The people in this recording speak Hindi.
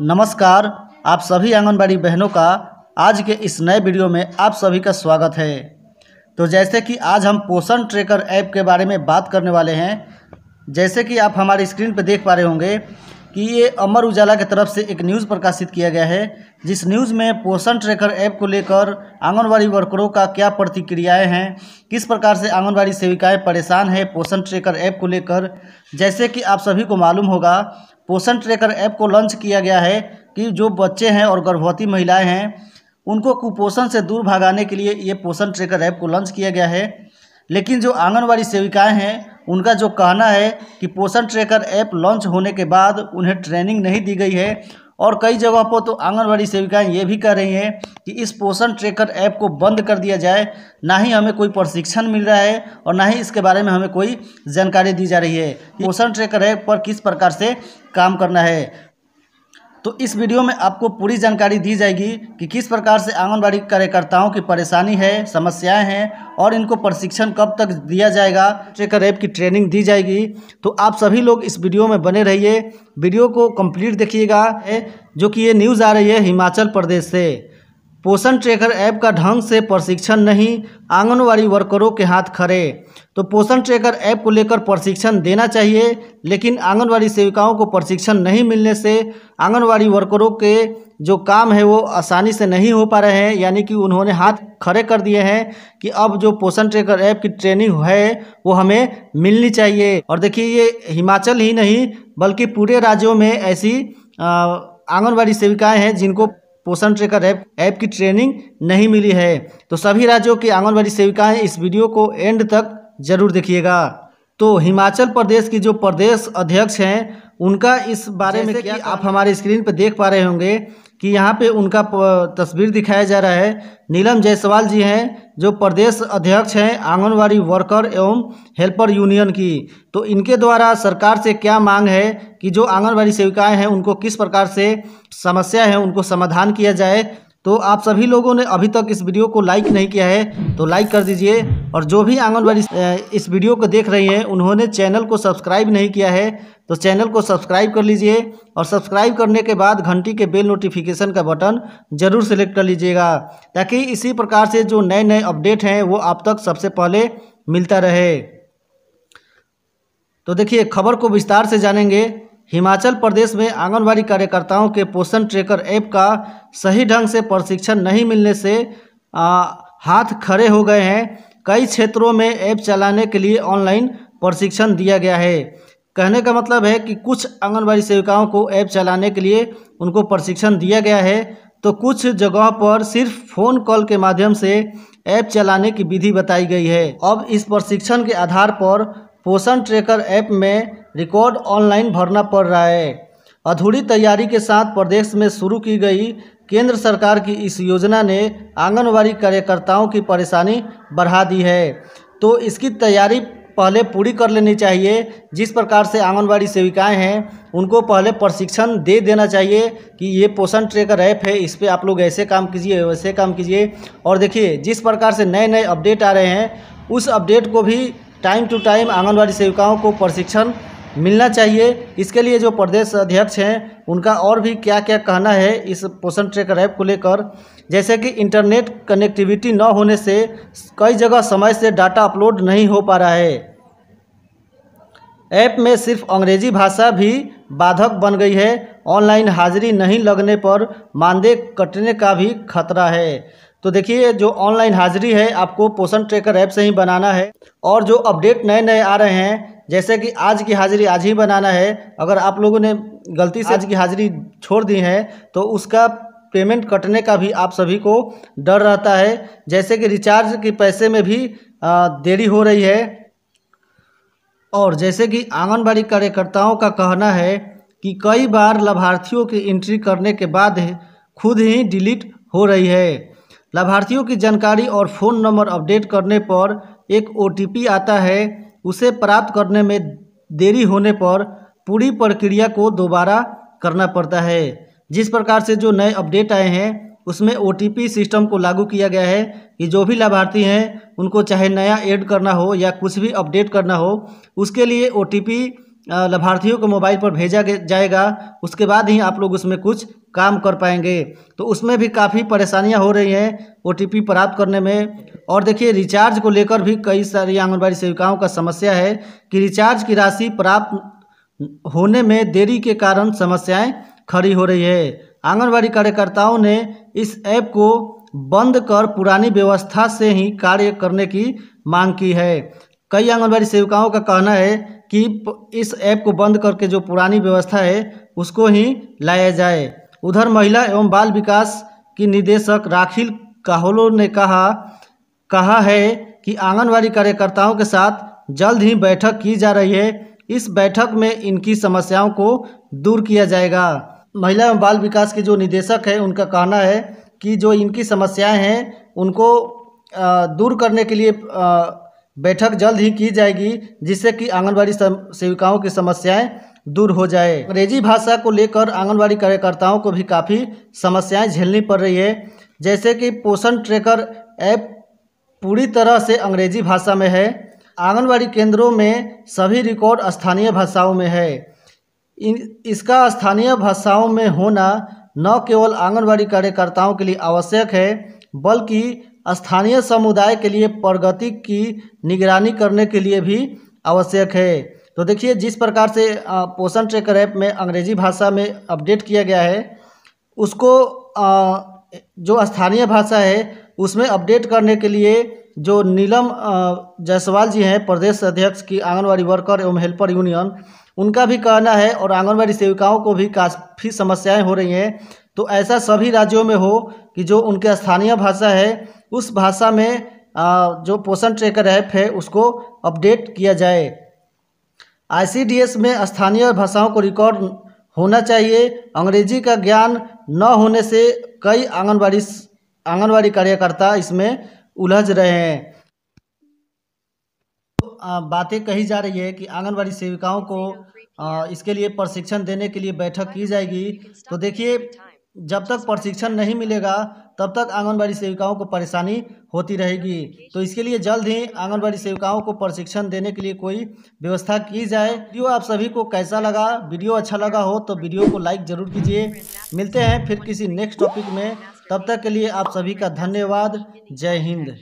नमस्कार आप सभी आंगनबाड़ी बहनों का आज के इस नए वीडियो में आप सभी का स्वागत है तो जैसे कि आज हम पोषण ट्रैकर ऐप के बारे में बात करने वाले हैं जैसे कि आप हमारी स्क्रीन पर देख पा रहे होंगे कि ये अमर उजाला की तरफ से एक न्यूज़ प्रकाशित किया गया है जिस न्यूज़ में पोषण ट्रैकर ऐप को लेकर आंगनबाड़ी वर्करों का क्या प्रतिक्रियाएं हैं किस प्रकार से आंगनबाड़ी सेविकाएं परेशान हैं पोषण ट्रैकर ऐप को लेकर जैसे कि आप सभी को मालूम होगा पोषण ट्रेकर ऐप को लॉन्च किया गया है कि जो बच्चे हैं और गर्भवती महिलाएं हैं उनको कुपोषण से दूर भागाने के लिए ये पोषण ट्रेकर ऐप को लॉन्च किया गया है लेकिन जो आंगनबाड़ी सेविकाएं हैं उनका जो कहना है कि पोषण ट्रेकर ऐप लॉन्च होने के बाद उन्हें ट्रेनिंग नहीं दी गई है और कई जगह पर तो आंगनबाड़ी सेविकाएं ये भी कह रही हैं कि इस पोषण ट्रेकर ऐप को बंद कर दिया जाए ना ही हमें कोई प्रशिक्षण मिल रहा है और ना ही इसके बारे में हमें कोई जानकारी दी जा रही है पोषण ट्रेकर ऐप पर किस प्रकार से काम करना है तो इस वीडियो में आपको पूरी जानकारी दी जाएगी कि किस प्रकार से आंगनबाड़ी कार्यकर्ताओं की परेशानी है समस्याएं हैं और इनको प्रशिक्षण कब तक दिया जाएगा चेकर ऐप की ट्रेनिंग दी जाएगी तो आप सभी लोग इस वीडियो में बने रहिए वीडियो को कंप्लीट देखिएगा जो कि ये न्यूज़ आ रही है हिमाचल प्रदेश से पोषण ट्रैकर ऐप का ढंग से प्रशिक्षण नहीं आंगनवाड़ी वर्करों के हाथ खड़े तो पोषण ट्रैकर ऐप को लेकर प्रशिक्षण देना चाहिए लेकिन आंगनवाड़ी सेविकाओं को प्रशिक्षण नहीं मिलने से आंगनवाड़ी वर्करों के जो काम है वो आसानी से नहीं हो पा रहे हैं यानी कि उन्होंने हाथ खड़े कर दिए हैं कि अब जो पोषण ट्रैकर ऐप की ट्रेनिंग है वो हमें मिलनी चाहिए और देखिए ये हिमाचल ही नहीं बल्कि पूरे राज्यों में ऐसी आंगनबाड़ी सेविकाएं हैं जिनको पोषण ट्रेकर ऐप ऐप की ट्रेनिंग नहीं मिली है तो सभी राज्यों की आंगनबाड़ी सेविकाएं इस वीडियो को एंड तक जरूर देखिएगा तो हिमाचल प्रदेश की जो प्रदेश अध्यक्ष हैं उनका इस बारे में क्या आप हमारे स्क्रीन पर देख पा रहे होंगे कि यहाँ पे उनका तस्वीर दिखाया जा रहा है नीलम जायसवाल जी हैं जो प्रदेश अध्यक्ष हैं आंगनवाड़ी वर्कर एवं हेल्पर यूनियन की तो इनके द्वारा सरकार से क्या मांग है कि जो आंगनवाड़ी सेविकाएं हैं उनको किस प्रकार से समस्या है उनको समाधान किया जाए तो आप सभी लोगों ने अभी तक इस वीडियो को लाइक नहीं किया है तो लाइक कर दीजिए और जो भी आंगनबाड़ी इस वीडियो को देख रही हैं उन्होंने चैनल को सब्सक्राइब नहीं किया है तो चैनल को सब्सक्राइब कर लीजिए और सब्सक्राइब करने के बाद घंटी के बेल नोटिफिकेशन का बटन ज़रूर सेलेक्ट कर लीजिएगा ताकि इसी प्रकार से जो नए नए अपडेट हैं वो आप तक सबसे पहले मिलता रहे तो देखिए खबर को विस्तार से जानेंगे हिमाचल प्रदेश में आंगनबाड़ी कार्यकर्ताओं के पोषण ट्रेकर ऐप का सही ढंग से प्रशिक्षण नहीं मिलने से आ, हाथ खड़े हो गए हैं कई क्षेत्रों में ऐप चलाने के लिए ऑनलाइन प्रशिक्षण दिया गया है कहने का मतलब है कि कुछ आंगनबाड़ी सेविकाओं को ऐप चलाने के लिए उनको प्रशिक्षण दिया गया है तो कुछ जगहों पर सिर्फ फ़ोन कॉल के माध्यम से ऐप चलाने की विधि बताई गई है अब इस प्रशिक्षण के आधार पर पोषण ट्रेकर ऐप में रिकॉर्ड ऑनलाइन भरना पड़ रहा है अधूरी तैयारी के साथ प्रदेश में शुरू की गई केंद्र सरकार की इस योजना ने आंगनवाड़ी कार्यकर्ताओं की परेशानी बढ़ा दी है तो इसकी तैयारी पहले पूरी कर लेनी चाहिए जिस प्रकार से आंगनबाड़ी सेविकाएं हैं उनको पहले प्रशिक्षण दे देना चाहिए कि ये पोषण ट्रेकर ऐप है इस पर आप लोग ऐसे काम कीजिए वैसे काम कीजिए और देखिए जिस प्रकार से नए नए अपडेट आ रहे हैं उस अपडेट को भी टाइम टू टाइम आंगनबाड़ी सेविकाओं को प्रशिक्षण मिलना चाहिए इसके लिए जो प्रदेश अध्यक्ष हैं उनका और भी क्या क्या कहना है इस पोषण ट्रैकर ऐप को लेकर जैसे कि इंटरनेट कनेक्टिविटी न होने से कई जगह समय से डाटा अपलोड नहीं हो पा रहा है ऐप में सिर्फ अंग्रेजी भाषा भी बाधक बन गई है ऑनलाइन हाजिरी नहीं लगने पर मानदेय कटने का भी खतरा है तो देखिए जो ऑनलाइन हाजिरी है आपको पोषण ट्रैकर ऐप से ही बनाना है और जो अपडेट नए नए आ रहे हैं जैसे कि आज की हाजिरी आज ही बनाना है अगर आप लोगों ने गलती से आज की हाजिरी छोड़ दी है तो उसका पेमेंट कटने का भी आप सभी को डर रहता है जैसे कि रिचार्ज के पैसे में भी देरी हो रही है और जैसे कि आंगनबाड़ी कार्यकर्ताओं का कहना है कि कई बार लाभार्थियों की एंट्री करने के बाद खुद ही डिलीट हो रही है लाभार्थियों की जानकारी और फ़ोन नंबर अपडेट करने पर एक ओ आता है उसे प्राप्त करने में देरी होने पर पूरी प्रक्रिया को दोबारा करना पड़ता है जिस प्रकार से जो नए अपडेट आए हैं उसमें ओ सिस्टम को लागू किया गया है कि जो भी लाभार्थी हैं उनको चाहे नया ऐड करना हो या कुछ भी अपडेट करना हो उसके लिए ओ लाभार्थियों को मोबाइल पर भेजा जाएगा उसके बाद ही आप लोग उसमें कुछ काम कर पाएंगे तो उसमें भी काफ़ी परेशानियां हो रही हैं ओ प्राप्त करने में और देखिए रिचार्ज को लेकर भी कई सारी आंगनबाड़ी सेविकाओं का समस्या है कि रिचार्ज की राशि प्राप्त होने में देरी के कारण समस्याएं खड़ी हो रही है आंगनबाड़ी कार्यकर्ताओं ने इस ऐप को बंद कर पुरानी व्यवस्था से ही कार्य करने की मांग की है कई आंगनबाड़ी सेविकाओं का कहना है कि इस ऐप को बंद करके जो पुरानी व्यवस्था है उसको ही लाया जाए उधर महिला एवं बाल विकास की निदेशक राखिल काहलो ने कहा कहा है कि आंगनवाड़ी कार्यकर्ताओं के साथ जल्द ही बैठक की जा रही है इस बैठक में इनकी समस्याओं को दूर किया जाएगा महिला एवं बाल विकास के जो निदेशक है उनका कहना है कि जो इनकी समस्याएं हैं उनको दूर करने के लिए बैठक जल्द ही की जाएगी जिससे कि आंगनबाड़ी सेविकाओं की समस्याएं दूर हो जाए अंग्रेजी भाषा को लेकर आंगनबाड़ी कार्यकर्ताओं को भी काफ़ी समस्याएं झेलनी पड़ रही है जैसे कि पोषण ट्रैकर ऐप पूरी तरह से अंग्रेजी भाषा में है आंगनबाड़ी केंद्रों में सभी रिकॉर्ड स्थानीय भाषाओं में है इन इसका स्थानीय भाषाओं में होना न केवल आंगनबाड़ी कार्यकर्ताओं के लिए आवश्यक है बल्कि स्थानीय समुदाय के लिए प्रगति की निगरानी करने के लिए भी आवश्यक है तो देखिए जिस प्रकार से पोषण ट्रेकर ऐप में अंग्रेजी भाषा में अपडेट किया गया है उसको जो स्थानीय भाषा है उसमें अपडेट करने के लिए जो नीलम जायसवाल जी हैं प्रदेश अध्यक्ष की आंगनबाड़ी वर्कर एवं हेल्पर यूनियन उनका भी कहना है और आंगनबाड़ी सेविकाओं को भी काफ़ी समस्याएं हो रही हैं तो ऐसा सभी राज्यों में हो कि जो उनके स्थानीय भाषा है उस भाषा में जो पोषण ट्रेकर ऐप है उसको अपडेट किया जाए आईसीडीएस में स्थानीय भाषाओं को रिकॉर्ड होना चाहिए अंग्रेजी का ज्ञान न होने से कई आंगनबाड़ी आंगनबाड़ी कार्यकर्ता इसमें उलझ रहे हैं तो, बातें कही जा रही है कि आंगनबाड़ी सेविकाओं को इसके लिए प्रशिक्षण देने के लिए बैठक की जाएगी तो देखिए जब तक प्रशिक्षण नहीं मिलेगा तब तक आंगनबाड़ी सेविकाओं को परेशानी होती रहेगी तो इसके लिए जल्द ही आंगनबाड़ी सेविकाओं को प्रशिक्षण देने के लिए कोई व्यवस्था की जाए वीडियो आप सभी को कैसा लगा वीडियो अच्छा लगा हो तो वीडियो को लाइक ज़रूर कीजिए मिलते हैं फिर किसी नेक्स्ट टॉपिक में तब तक के लिए आप सभी का धन्यवाद जय हिंद